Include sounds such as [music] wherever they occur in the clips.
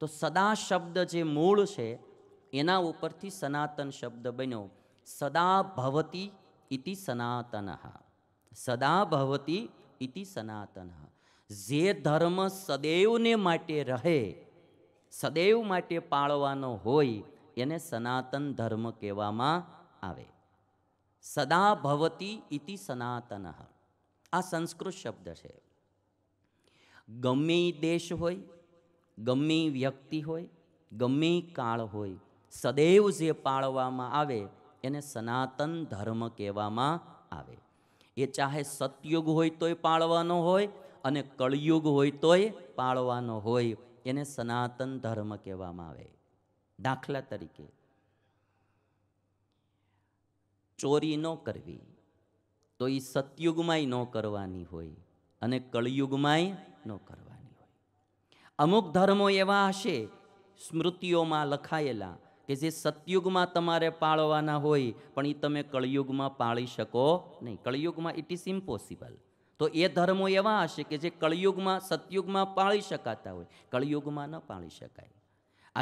તો સદા શબ્દ જે મૂળ છે એના ઉપરથી સનાતન શબ્દ બન્યો સદા ભવતી ઇતિ સનાતન સદા ભવતી ઇતિ સનાતન જે ધર્મ સદૈવને માટે રહે સદૈવ માટે પાળવાનો હોય એને સનાતન ધર્મ કહેવામાં આવે સદા ભવતી ઇતિ સનાતન આ સંસ્કૃત શબ્દ છે ગમે દેશ હોય ગમે વ્યક્તિ હોય ગમે કાળ હોય સદૈવ જે પાળવામાં આવે એને સનાતન ધર્મ કહેવામાં આવે એ ચાહે સતયુગ હોય તોય પાળવાનો હોય અને કળિયુગ હોય તોય પાળવાનો હોય એને સનાતન ધર્મ કહેવામાં આવે દાખલા તરીકે ચોરી ન કરવી તો એ સતયુગમાંય ન કરવાની હોય અને કળિયુગમાંય ન કરવાની અમુક ધર્મો એવા હશે સ્મૃતિઓમાં લખાયેલા કે જે સતયુગમાં તમારે પાળવાના હોય પણ એ તમે કળિયુગમાં પાળી શકો નહીં કળિયુગમાં ઇટ ઇઝ ઇમ્પોસિબલ તો એ ધર્મો એવા હશે કે જે કળિયુગમાં સતયુગમાં પાળી શકાતા હોય કળિયુગમાં ન પાળી શકાય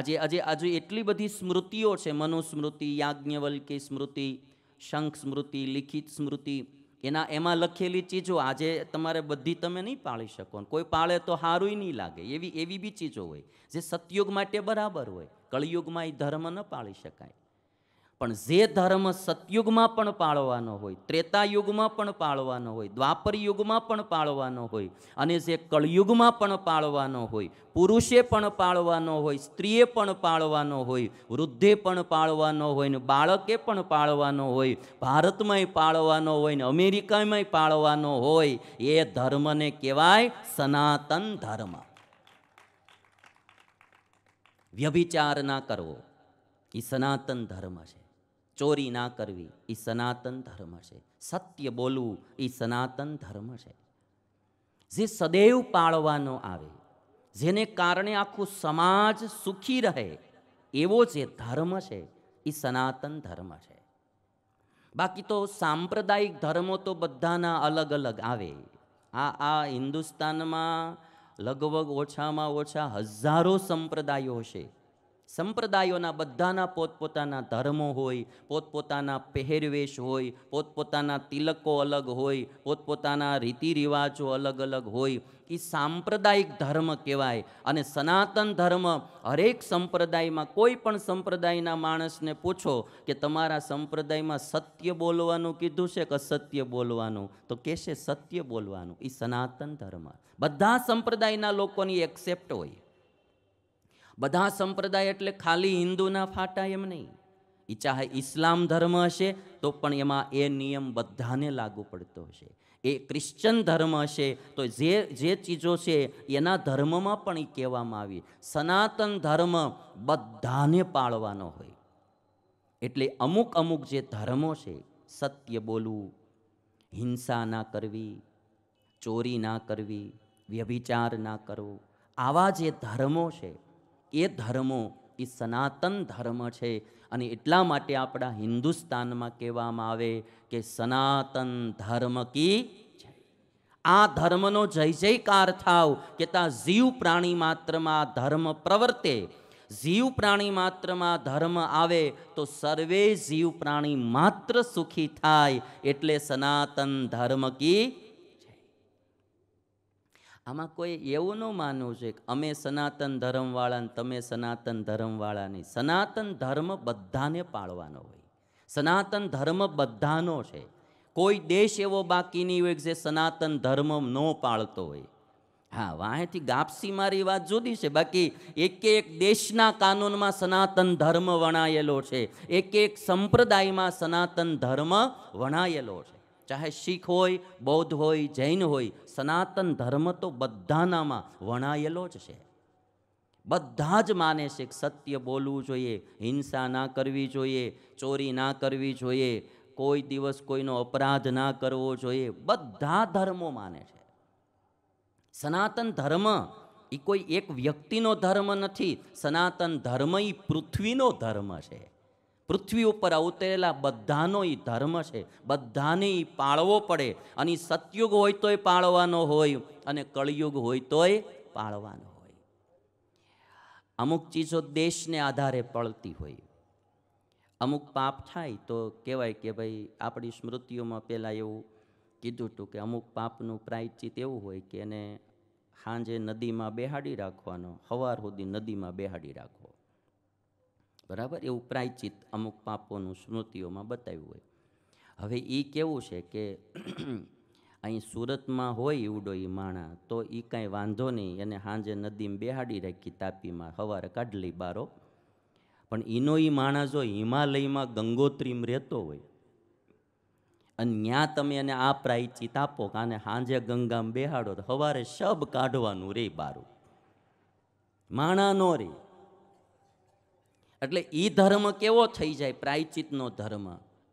આજે આજે આજે એટલી બધી સ્મૃતિઓ છે મનુસ્મૃતિ યાજ્ઞવલ્કી સ્મૃતિ શંખ સ્મૃતિ લિખિત સ્મૃતિ એના એમાં લખેલી ચીજો આજે તમારે બધી તમે નહીં પાળી શકો કોઈ પાળે તો સારું નહીં લાગે એવી એવી બી ચીજો હોય જે સતયુગ માટે બરાબર હોય કળિયુગમાં એ ધર્મ ન પાળી શકાય પણ જે ધર્મ સતયુગમાં પણ પાળવાનો હોય ત્રેતા યુગમાં પણ પાળવાનો હોય દ્વાપર યુગમાં પણ પાળવાનો હોય અને જે કળયુગમાં પણ પાળવાનો હોય પુરુષે પણ પાળવાનો હોય સ્ત્રીએ પણ પાળવાનો હોય વૃદ્ધે પણ પાળવાનો હોય ને બાળકે પણ પાળવાનો હોય ભારતમાંય પાળવાનો હોય ને અમેરિકામાંય પાળવાનો હોય એ ધર્મને કહેવાય સનાતન ધર્મ વ્યભિચાર ના કરવો એ સનાતન ધર્મ છે ચોરી ના કરવી એ સનાતન ધર્મ છે સત્ય બોલવું એ સનાતન ધર્મ છે જે સદૈવ પાળવાનો આવે જેને કારણે આખું સમાજ સુખી રહે એવો જે ધર્મ છે એ સનાતન ધર્મ છે બાકી તો સાંપ્રદાયિક ધર્મો તો બધાના અલગ અલગ આવે આ આ હિન્દુસ્તાનમાં લગભગ ઓછામાં ઓછા હજારો સંપ્રદાયો હશે સંપ્રદાયોના બધાના પોતપોતાના ધર્મો હોય પોતપોતાના પહેરવેશ હોય પોતપોતાના તિલકો અલગ હોય પોતપોતાના રીતિ રિવાજો અલગ અલગ હોય એ સાંપ્રદાયિક ધર્મ કહેવાય અને સનાતન ધર્મ હરેક સંપ્રદાયમાં કોઈ પણ સંપ્રદાયના માણસને પૂછો કે તમારા સંપ્રદાયમાં સત્ય બોલવાનું કીધું છે કે અસત્ય બોલવાનું તો કહેશે સત્ય બોલવાનું એ સનાતન ધર્મ બધા સંપ્રદાયના લોકોની એક્સેપ્ટ હોય બધા સંપ્રદાય એટલે ખાલી હિન્દુના ફાટા એમ નહીં એ ચાહે ઇસ્લામ ધર્મ હશે તો પણ એમાં એ નિયમ બધાને લાગુ પડતો હશે એ ક્રિશ્ચન ધર્મ હશે તો જે જે ચીજો છે એના ધર્મમાં પણ એ કહેવામાં આવી સનાતન ધર્મ બધાને પાળવાનો હોય એટલે અમુક અમુક જે ધર્મો છે સત્ય બોલવું હિંસા ના કરવી ચોરી ના કરવી વ્યભિચાર ના કરવો આવા જે ધર્મો છે એ ધર્મો એ સનાતન ધર્મ છે અને એટલા માટે આપણા હિન્દુસ્તાનમાં કહેવામાં આવે કે સનાતન ધર્મ કી આ ધર્મનો જય જયકાર થાવ કેતા જીવ પ્રાણી માત્રમાં ધર્મ પ્રવર્તે જીવ પ્રાણી માત્રમાં ધર્મ આવે તો સર્વે જીવ પ્રાણી માત્ર સુખી થાય એટલે સનાતન ધર્મ કી આમાં કોઈ એવું ન માનવું છે કે અમે સનાતન ધર્મવાળાને તમે સનાતન ધર્મવાળાની સનાતન ધર્મ બધાને પાળવાનો હોય સનાતન ધર્મ બધાનો છે કોઈ દેશ એવો બાકી નહીં હોય કે જે સનાતન ધર્મ ન પાળતો હોય હા વાહેથી ગાપસી મારી વાત જુદી છે બાકી એક એક દેશના કાનૂનમાં સનાતન ધર્મ વણાયેલો છે એક એક સંપ્રદાયમાં સનાતન ધર્મ વણાયેલો છે ચાહે શીખ હોય બૌદ્ધ હોય જૈન હોય સનાતન ધર્મ તો બધાનામાં વણાયેલો જ છે બધા જ માને છે કે સત્ય બોલવું જોઈએ હિંસા ના કરવી જોઈએ ચોરી ના કરવી જોઈએ કોઈ દિવસ કોઈનો અપરાધ ના કરવો જોઈએ બધા ધર્મો માને છે સનાતન ધર્મ એ કોઈ એક વ્યક્તિનો ધર્મ નથી સનાતન ધર્મ એ પૃથ્વીનો ધર્મ છે પૃથ્વી ઉપર અવતરેલા બધાનો એ ધર્મ છે બધાને એ પાળવો પડે અને એ સતયુગ હોય તોય પાળવાનો હોય અને કળિયુગ હોય તોય પાળવાનો હોય અમુક ચીજો દેશને આધારે પળતી હોય અમુક પાપ થાય તો કહેવાય કે ભાઈ આપણી સ્મૃતિઓમાં પહેલાં એવું કીધું હતું કે અમુક પાપનું પ્રાયચિત એવું હોય કે એને સાંજે નદીમાં બેહાડી રાખવાનો હવાર સુધી નદીમાં બેહાડી રાખવો બરાબર એવું પ્રાયચિત અમુક પાપોનું સ્મૃતિઓમાં બતાવ્યું હોય હવે એ કેવું છે કે [clears throat] અહીં સુરતમાં હોય ઈવડો એ માણા તો એ કાંઈ વાંધો નહીં એને સાંજે નદીમાં બેહાડી રાખી તાપીમાં સવારે કાઢલી બારો પણ એનો એ માણસ જો હિમાલયમાં ગંગોત્રીમ રહેતો હોય અને ત્યાં તમે એને આ પ્રાયચિત આપો કાને સાંજે ગંગામાં બેહાડો તો સવારે શબ કાઢવાનું રે બારું માણા નો રે એટલે એ ધર્મ કેવો થઈ જાય પ્રાયચિતનો ધર્મ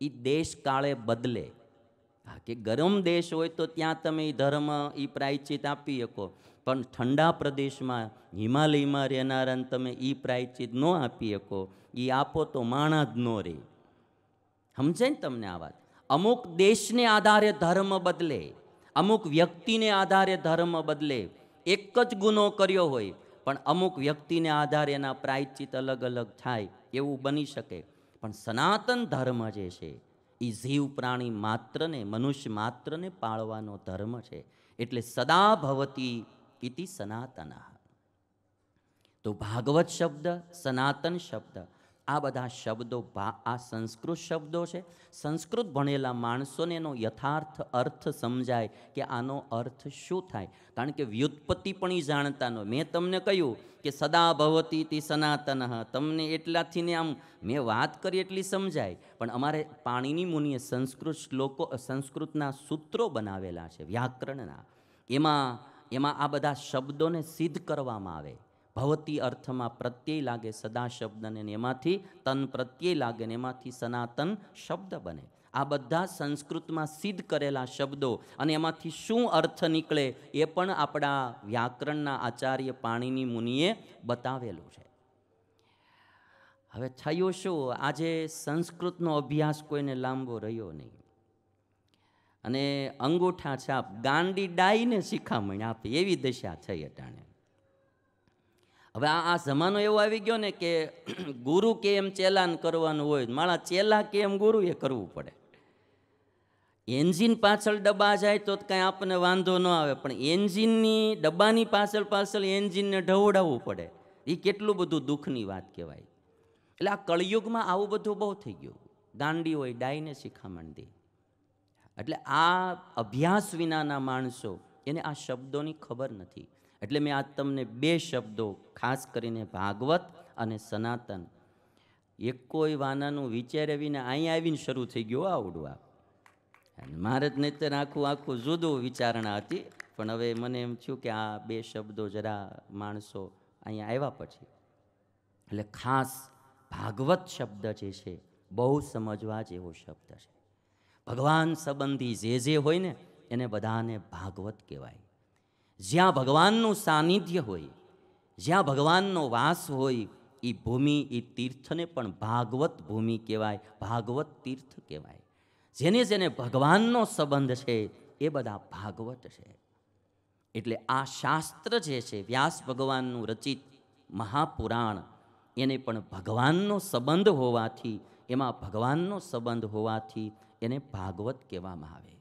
એ દેશ કાળે બદલે હા કે ગરમ દેશ હોય તો ત્યાં તમે એ ધર્મ એ પ્રાયચિત આપી શકો પણ ઠંડા પ્રદેશમાં હિમાલયમાં રહેનારાને તમે એ પ્રાયચિત ન આપી શકો એ આપો તો માણા જ ન રહે સમજે ને તમને આ વાત અમુક દેશને આધારે ધર્મ બદલે અમુક વ્યક્તિને આધારે ધર્મ બદલે એક જ ગુનો કર્યો હોય પણ અમુક વ્યક્તિને આધારે એના પ્રાયચિત અલગ અલગ થાય એવું બની શકે પણ સનાતન ધર્મ જે છે એ જીવ પ્રાણી માત્રને મનુષ્ય માત્રને પાળવાનો ધર્મ છે એટલે સદા ભવતી ઇતિ સનાતન તો ભાગવત શબ્દ સનાતન શબ્દ આ બધા શબ્દો ભા આ સંસ્કૃત શબ્દો છે સંસ્કૃત ભણેલા માણસોને એનો યથાર્થ અર્થ સમજાય કે આનો અર્થ શું થાય કારણ કે વ્યુત્પત્તિ પણ એ જાણતાનો મેં તમને કહ્યું કે સદા ભવતી તે સનાતન તમને એટલાથી ને આમ મેં વાત કરી એટલી સમજાય પણ અમારે પાણીની મુનિએ સંસ્કૃત શ્લોકો સંસ્કૃતના સૂત્રો બનાવેલા છે વ્યાકરણના એમાં એમાં આ બધા શબ્દોને સિદ્ધ કરવામાં આવે ભવતી અર્થમાં પ્રત્યય લાગે સદા શબ્દને એમાંથી તન પ્રત્યય લાગે ને એમાંથી સનાતન શબ્દ બને આ બધા સંસ્કૃતમાં સિદ્ધ કરેલા શબ્દો અને એમાંથી શું અર્થ નીકળે એ પણ આપણા વ્યાકરણના આચાર્ય પાણીની મુનિએ બતાવેલું છે હવે થયું શું આજે સંસ્કૃતનો અભ્યાસ કોઈને લાંબો રહ્યો નહીં અને અંગૂઠા છાપ ગાંડી ડાઈને શિખામણ આપે એવી દશા થઈ અટાણે હવે આ આ જમાનો એવો આવી ગયો ને કે [clears throat] ગુરુ કે એમ ચેલાન કરવાનું હોય માળા ચેલા કે એમ ગુરુ એ કરવું પડે એન્જિન પાછળ ડબ્બા જાય તો કાંઈ આપણને વાંધો ન આવે પણ એન્જિનની ડબ્બાની પાછળ પાછળ એન્જિનને ઢવડાવવું પડે એ કેટલું બધું દુઃખની વાત કહેવાય એટલે આ કળયુગમાં આવું બધું બહુ થઈ ગયું ગાંડી હોય ડાઈને શિખામણ દે એટલે આ અભ્યાસ વિનાના માણસો એને આ શબ્દોની ખબર નથી એટલે મેં આ તમને બે શબ્દો ખાસ કરીને ભાગવત અને સનાતન એક કોઈ વાનાનું વિચારવીને વિને અહીંયા આવીને શરૂ થઈ ગયો આવડવા મહારાજ નેતર આખું આખું જુદું વિચારણા હતી પણ હવે મને એમ થયું કે આ બે શબ્દો જરા માણસો અહીંયા આવ્યા પછી એટલે ખાસ ભાગવત શબ્દ જે છે બહુ સમજવા જેવો શબ્દ છે ભગવાન સંબંધી જે જે હોય ને એને બધાને ભાગવત કહેવાય જ્યાં ભગવાનનું સાનિધ્ય હોય જ્યાં ભગવાનનો વાસ હોય એ ભૂમિ એ તીર્થને પણ ભાગવત ભૂમિ કહેવાય ભાગવત તીર્થ કહેવાય જેને જેને ભગવાનનો સંબંધ છે એ બધા ભાગવત છે એટલે આ શાસ્ત્ર જે છે વ્યાસ ભગવાનનું રચિત મહાપુરાણ એને પણ ભગવાનનો સંબંધ હોવાથી એમાં ભગવાનનો સંબંધ હોવાથી એને ભાગવત કહેવામાં આવે